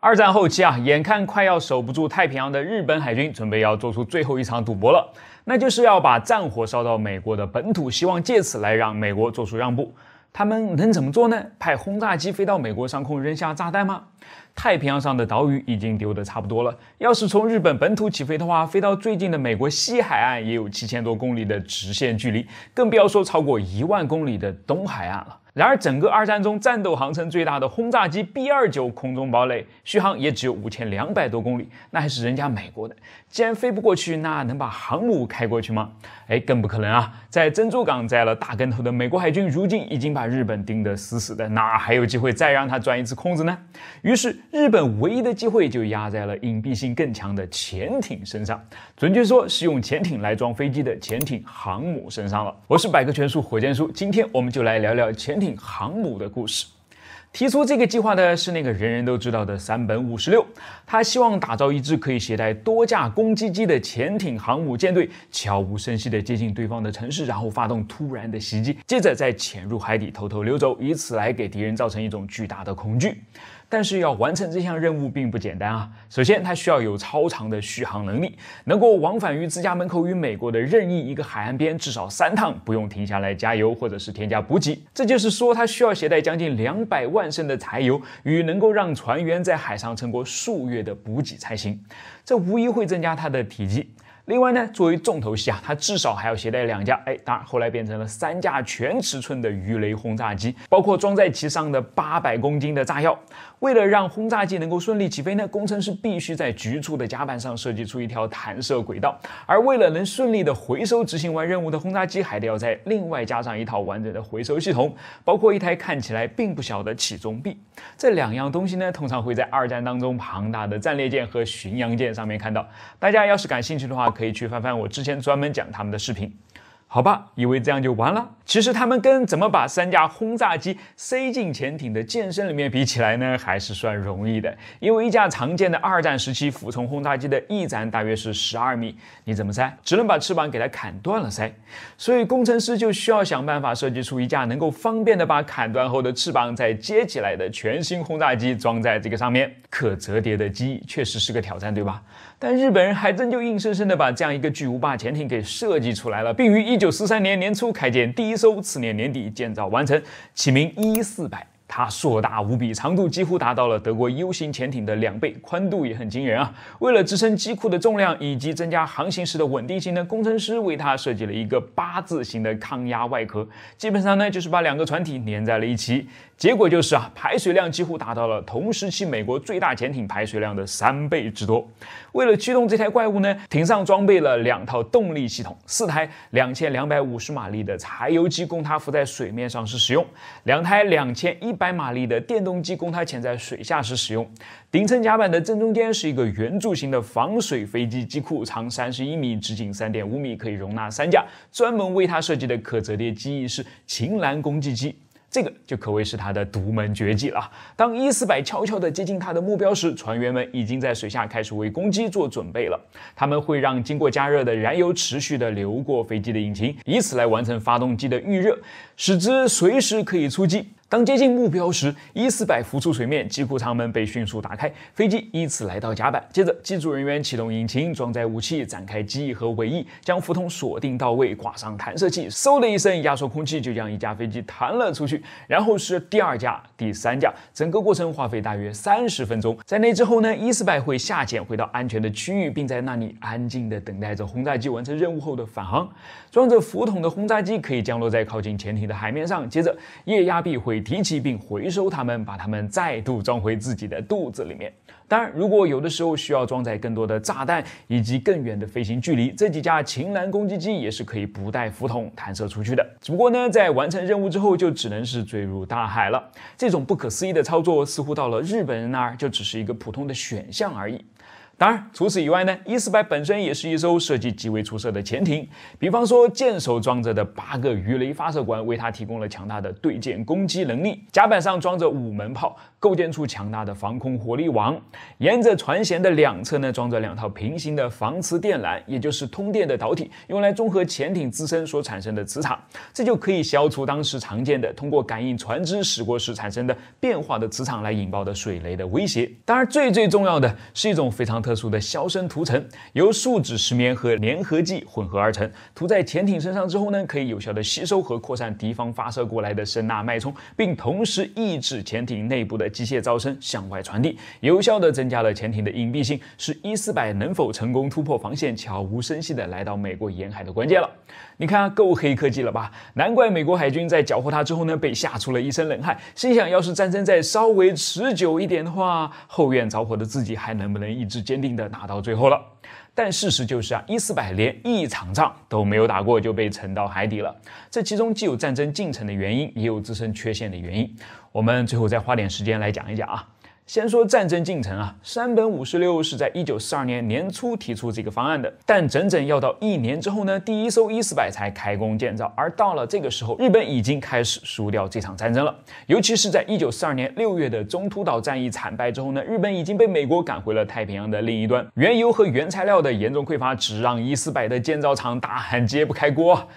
二战后期啊，眼看快要守不住太平洋的日本海军，准备要做出最后一场赌博了，那就是要把战火烧到美国的本土，希望借此来让美国做出让步。他们能怎么做呢？派轰炸机飞到美国上空扔下炸弹吗？太平洋上的岛屿已经丢得差不多了，要是从日本本土起飞的话，飞到最近的美国西海岸也有七千多公里的直线距离，更不要说超过一万公里的东海岸了。然而，整个二战中战斗航程最大的轰炸机 B 二九空中堡垒，续航也只有五千两百多公里，那还是人家美国的。既然飞不过去，那能把航母开过去吗？哎，更不可能啊！在珍珠港栽了大跟头的美国海军，如今已经把日本盯得死死的，哪还有机会再让他钻一次空子呢？于是，日本唯一的机会就压在了隐蔽性更强的潜艇身上，准确说，是用潜艇来装飞机的潜艇航母身上了。我是百科全书火箭叔，今天我们就来聊聊潜艇。航母的故事，提出这个计划的是那个人人都知道的三本五十六。他希望打造一支可以携带多架攻击机的潜艇航母舰队，悄无声息的接近对方的城市，然后发动突然的袭击，接着再潜入海底偷偷溜走，以此来给敌人造成一种巨大的恐惧。但是要完成这项任务并不简单啊！首先，它需要有超长的续航能力，能够往返于自家门口与美国的任意一个海岸边至少三趟，不用停下来加油或者是添加补给。这就是说，它需要携带将近两百万升的柴油与能够让船员在海上撑过数月的补给才行。这无疑会增加它的体积。另外呢，作为重头戏啊，它至少还要携带两架，哎，当然后来变成了三架全尺寸的鱼雷轰炸机，包括装在其上的八百公斤的炸药。为了让轰炸机能够顺利起飞呢，工程师必须在局促的甲板上设计出一条弹射轨道。而为了能顺利的回收执行完任务的轰炸机，还得要在另外加上一套完整的回收系统，包括一台看起来并不小的起重臂。这两样东西呢，通常会在二战当中庞大的战列舰和巡洋舰上面看到。大家要是感兴趣的话，可以去翻翻我之前专门讲他们的视频。好吧，以为这样就完了。其实他们跟怎么把三架轰炸机塞进潜艇的舰身里面比起来呢，还是算容易的。因为一架常见的二战时期俯冲轰炸机的翼展大约是十二米，你怎么塞？只能把翅膀给它砍断了塞。所以工程师就需要想办法设计出一架能够方便的把砍断后的翅膀再接起来的全新轰炸机，装在这个上面。可折叠的机翼确实是个挑战，对吧？但日本人还真就硬生生的把这样一个巨无霸潜艇给设计出来了，并于一。一九四三年年初开建第一艘，次年年底建造完成，起名一四百。它硕大无比，长度几乎达到了德国 U 型潜艇的两倍，宽度也很惊人啊！为了支撑机库的重量以及增加航行时的稳定性呢，工程师为它设计了一个八字形的抗压外壳，基本上呢就是把两个船体连在了一起。结果就是啊，排水量几乎达到了同时期美国最大潜艇排水量的三倍之多。为了驱动这台怪物呢，艇上装备了两套动力系统，四台两千两百五十马力的柴油机供它浮在水面上时使用，两台两千一。百马力的电动机供它潜在水下时使用。顶层甲板的正中间是一个圆柱形的防水飞机机库，长三十一米，直径三点五米，可以容纳三架专门为它设计的可折叠机翼式晴岚攻击机。这个就可谓是它的独门绝技了。当伊斯百悄悄地接近它的目标时，船员们已经在水下开始为攻击做准备了。他们会让经过加热的燃油持续地流过飞机的引擎，以此来完成发动机的预热，使之随时可以出击。当接近目标时，伊斯柏浮出水面，机库舱门被迅速打开，飞机依次来到甲板。接着，机组人员启动引擎，装载武器，展开机翼和尾翼，将浮筒锁定到位，挂上弹射器。嗖的一声，压缩空气就将一架飞机弹了出去。然后是第二架、第三架，整个过程花费大约三十分钟。在那之后呢，伊斯柏会下潜回到安全的区域，并在那里安静地等待着轰炸机完成任务后的返航。装着浮筒的轰炸机可以降落在靠近潜艇的海面上，接着液压臂会。提起并回收它们，把它们再度装回自己的肚子里面。当然，如果有的时候需要装载更多的炸弹以及更远的飞行距离，这几架晴岚攻击机也是可以不带浮筒弹射出去的。只不过呢，在完成任务之后，就只能是坠入大海了。这种不可思议的操作，似乎到了日本人那儿，就只是一个普通的选项而已。当然，除此以外呢，伊斯白本身也是一艘设计极为出色的潜艇。比方说，舰首装着的八个鱼雷发射管，为它提供了强大的对舰攻击能力；甲板上装着五门炮，构建出强大的防空火力网；沿着船舷的两侧呢，装着两套平行的防磁电缆，也就是通电的导体，用来综合潜艇自身所产生的磁场。这就可以消除当时常见的通过感应船只驶过时产生的变化的磁场来引爆的水雷的威胁。当然，最最重要的是一种非常特。特殊的消声涂层由树脂、石棉和粘合剂混合而成，涂在潜艇身上之后呢，可以有效的吸收和扩散敌方发射过来的声呐脉冲，并同时抑制潜艇内部的机械噪声向外传递，有效的增加了潜艇的隐蔽性，是4 0百能否成功突破防线、悄无声息的来到美国沿海的关键了。你看够黑科技了吧？难怪美国海军在缴获它之后呢，被吓出了一身冷汗，心想要是战争再稍微持久一点的话，后院着火的自己还能不能一直坚。定的打到最后了，但事实就是啊，一四百连一场仗都没有打过就被沉到海底了。这其中既有战争进程的原因，也有自身缺陷的原因。我们最后再花点时间来讲一讲啊。先说战争进程啊，山本五十六是在一九四二年年初提出这个方案的，但整整要到一年之后呢，第一艘伊四百才开工建造，而到了这个时候，日本已经开始输掉这场战争了。尤其是在一九四二年六月的中途岛战役惨败之后呢，日本已经被美国赶回了太平洋的另一端，原油和原材料的严重匮乏，只让伊四百的建造厂大喊揭不开锅。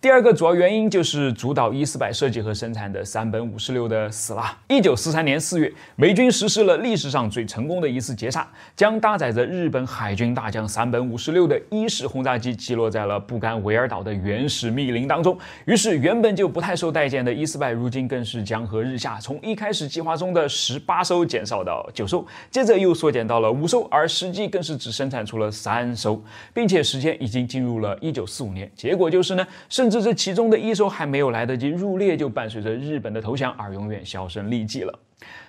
第二个主要原因就是主导伊斯百设计和生产的三本五十六的死了。一九四三年四月，美军实施了历史上最成功的一次劫杀，将搭载着日本海军大将三本五十六的伊式轰炸机击落在了不干维尔岛的原始密林当中。于是，原本就不太受待见的伊斯百，如今更是江河日下，从一开始计划中的十八艘减少到九艘，接着又缩减到了五艘，而实际更是只生产出了三艘，并且时间已经进入了一九四五年。结果就是呢，甚。甚至这其中的一艘还没有来得及入列，就伴随着日本的投降而永远销声匿迹了。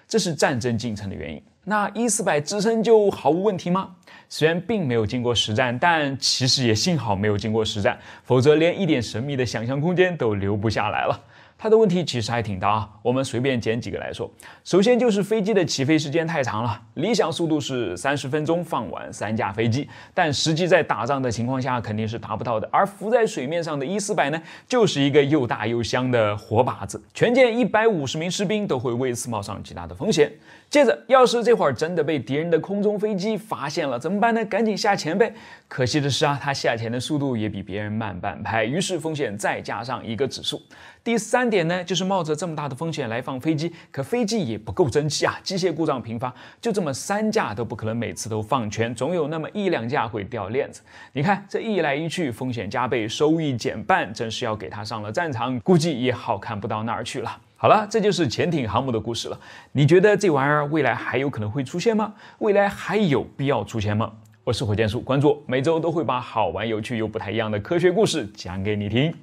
这是战争进程的原因。那 E 四百自身就毫无问题吗？虽然并没有经过实战，但其实也幸好没有经过实战，否则连一点神秘的想象空间都留不下来了。它的问题其实还挺大啊，我们随便捡几个来说。首先就是飞机的起飞时间太长了，理想速度是三十分钟放完三架飞机，但实际在打仗的情况下肯定是达不到的。而浮在水面上的 E 四百呢，就是一个又大又香的活靶子，全舰一百五十名士兵都会为此冒上极大的风险。接着，要是这会儿真的被敌人的空中飞机发现了，怎么办呢？赶紧下潜呗。可惜的是啊，他下潜的速度也比别人慢半拍，于是风险再加上一个指数。第三点呢，就是冒着这么大的风险来放飞机，可飞机也不够争气啊，机械故障频发，就这么三架都不可能每次都放全，总有那么一两架会掉链子。你看这一来一去，风险加倍，收益减半，真是要给他上了战场，估计也好看不到哪儿去了。好了，这就是潜艇航母的故事了。你觉得这玩意儿未来还有可能会出现吗？未来还有必要出现吗？我是火箭叔，关注我，每周都会把好玩、有趣又不太一样的科学故事讲给你听。